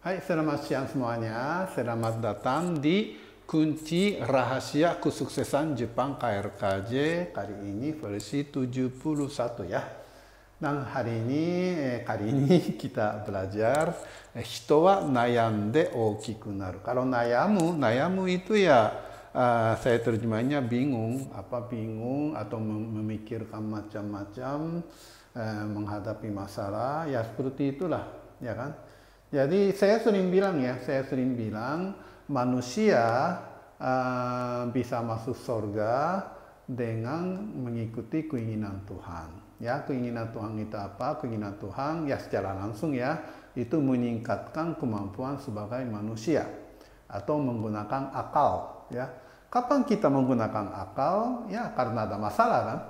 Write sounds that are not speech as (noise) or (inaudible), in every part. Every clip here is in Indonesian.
Hai, selamat siang semuanya. Selamat datang di Kunci Rahasia Kesuksesan Jepang KRKJ kali ini versi 71 ya. Dan hari ini, eh, kali ini (laughs) kita belajar eh, Hito wa nayande okiku naru. Kalau nayamu, nayamu itu ya uh, saya terjemahnya bingung. Apa bingung atau memikirkan macam-macam uh, menghadapi masalah. Ya seperti itulah, ya kan? Jadi saya sering bilang ya, saya sering bilang manusia uh, bisa masuk surga dengan mengikuti keinginan Tuhan. Ya, keinginan Tuhan itu apa? Keinginan Tuhan ya secara langsung ya, itu meningkatkan kemampuan sebagai manusia atau menggunakan akal ya. Kapan kita menggunakan akal? Ya karena ada masalah kan?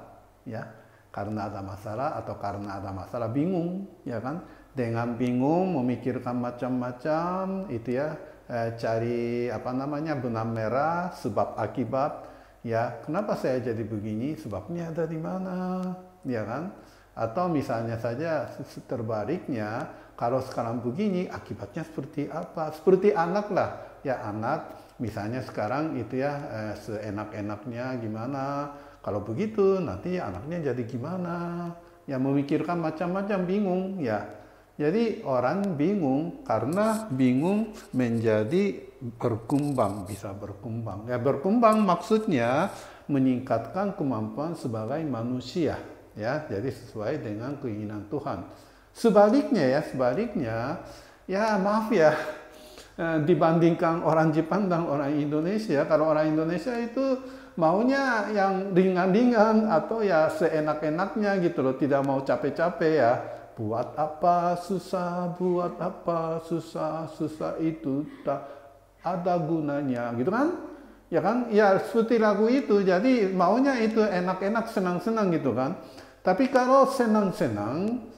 Ya karena ada masalah atau karena ada masalah bingung ya kan dengan bingung memikirkan macam-macam itu ya eh, cari apa namanya benang merah sebab akibat ya kenapa saya jadi begini sebabnya dari mana ya kan atau misalnya saja terbaliknya kalau sekarang begini akibatnya seperti apa seperti anak lah ya anak misalnya sekarang itu ya eh, seenak-enaknya gimana kalau begitu nanti anaknya jadi gimana? Ya memikirkan macam-macam bingung ya. Jadi orang bingung karena bingung menjadi berkembang, bisa berkembang. Ya berkembang maksudnya meningkatkan kemampuan sebagai manusia ya. Jadi sesuai dengan keinginan Tuhan. Sebaliknya ya, sebaliknya ya maaf ya eh, dibandingkan orang Jepang dan orang Indonesia, kalau orang Indonesia itu maunya yang ringan-ringan atau ya seenak-enaknya gitu loh, tidak mau capek-capek ya. Buat apa susah, buat apa susah, susah itu tak ada gunanya gitu kan? Ya kan? Ya seperti lagu itu, jadi maunya itu enak-enak, senang-senang gitu kan. Tapi kalau senang-senang,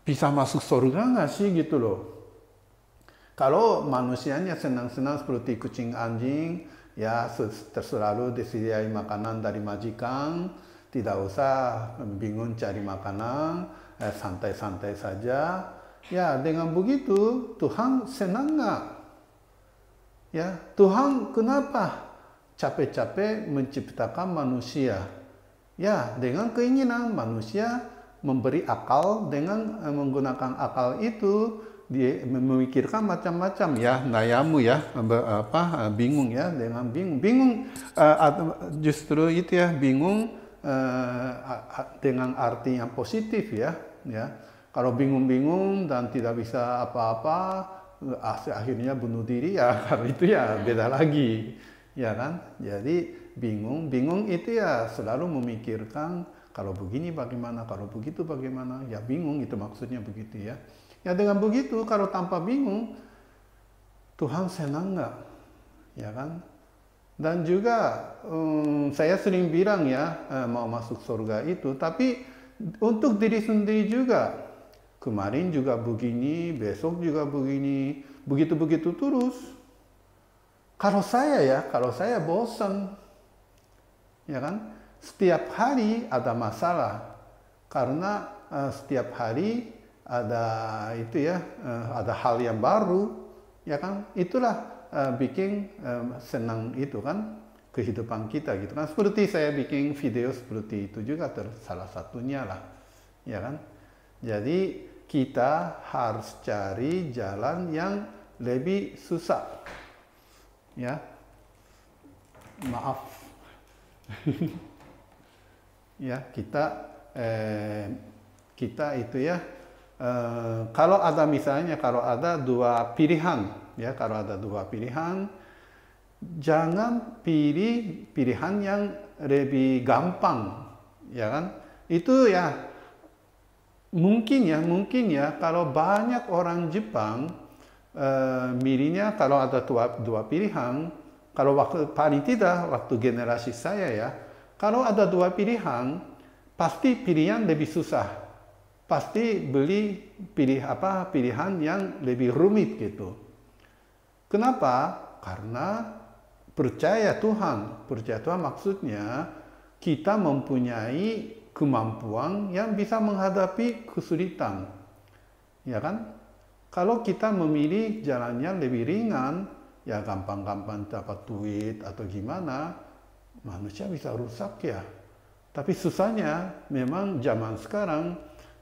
bisa masuk surga nggak sih gitu loh? Kalau manusianya senang-senang seperti kucing anjing, ya terserah lu disediai makanan dari majikan tidak usah bingung cari makanan eh, santai-santai eh, saja ya dengan begitu Tuhan senang nggak ya Tuhan kenapa capek-capek menciptakan manusia ya dengan keinginan manusia memberi akal dengan eh, menggunakan akal itu dia memikirkan macam-macam ya nayamu ya apa bingung ya dengan bingung bingung eh, justru itu ya bingung eh, dengan arti yang positif ya ya kalau bingung-bingung dan tidak bisa apa-apa akhirnya bunuh diri ya (laughs) kalau itu ya beda lagi ya kan jadi bingung bingung itu ya selalu memikirkan kalau begini bagaimana kalau begitu bagaimana ya bingung itu maksudnya begitu ya Ya dengan begitu kalau tanpa bingung, Tuhan senang nggak? Ya kan? Dan juga um, saya sering bilang ya eh, mau masuk surga itu, tapi untuk diri sendiri juga. Kemarin juga begini, besok juga begini, begitu-begitu terus. Kalau saya ya, kalau saya bosan, ya kan? Setiap hari ada masalah karena uh, setiap hari ada itu ya, eh, ada hal yang baru, ya kan? Itulah eh, bikin eh, senang itu kan kehidupan kita gitu kan. Seperti saya bikin video seperti itu juga ter salah satunya lah, ya kan? Jadi kita harus cari jalan yang lebih susah, ya. Maaf, (laughs) ya kita eh, kita itu ya Eh, kalau ada misalnya kalau ada dua pilihan ya kalau ada dua pilihan jangan pilih pilihan yang lebih gampang ya kan itu ya mungkin ya mungkin ya kalau banyak orang Jepang uh, milihnya kalau ada dua, dua pilihan kalau waktu paling tidak waktu generasi saya ya kalau ada dua pilihan pasti pilihan lebih susah pasti beli pilih apa pilihan yang lebih rumit gitu. Kenapa? Karena percaya Tuhan. Percaya Tuhan maksudnya kita mempunyai kemampuan yang bisa menghadapi kesulitan. Ya kan? Kalau kita memilih jalannya lebih ringan, ya gampang-gampang dapat duit atau gimana, manusia bisa rusak ya. Tapi susahnya memang zaman sekarang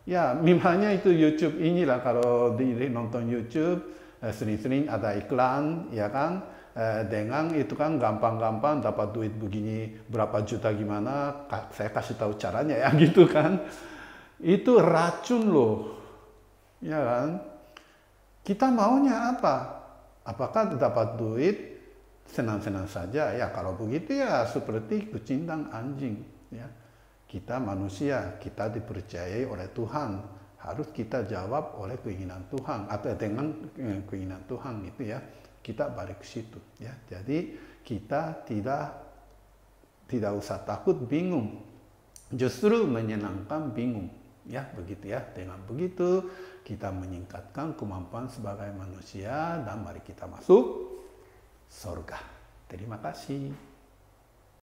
Ya, (laughs) misalnya itu YouTube inilah kalau di, di nonton YouTube eh, sering-sering ada iklan, ya kan? Eh, dengan itu kan gampang-gampang dapat duit begini berapa juta gimana saya kasih tahu caranya ya (laughs) gitu kan itu racun loh ya kan kita maunya apa apakah dapat duit senang-senang saja ya kalau begitu ya seperti kucing dan anjing ya kita manusia, kita dipercayai oleh Tuhan, harus kita jawab oleh keinginan Tuhan atau dengan eh, keinginan Tuhan itu ya. Kita balik ke situ ya. Jadi kita tidak tidak usah takut bingung. Justru menyenangkan bingung ya begitu ya. Dengan begitu kita meningkatkan kemampuan sebagai manusia dan mari kita masuk surga. Terima kasih.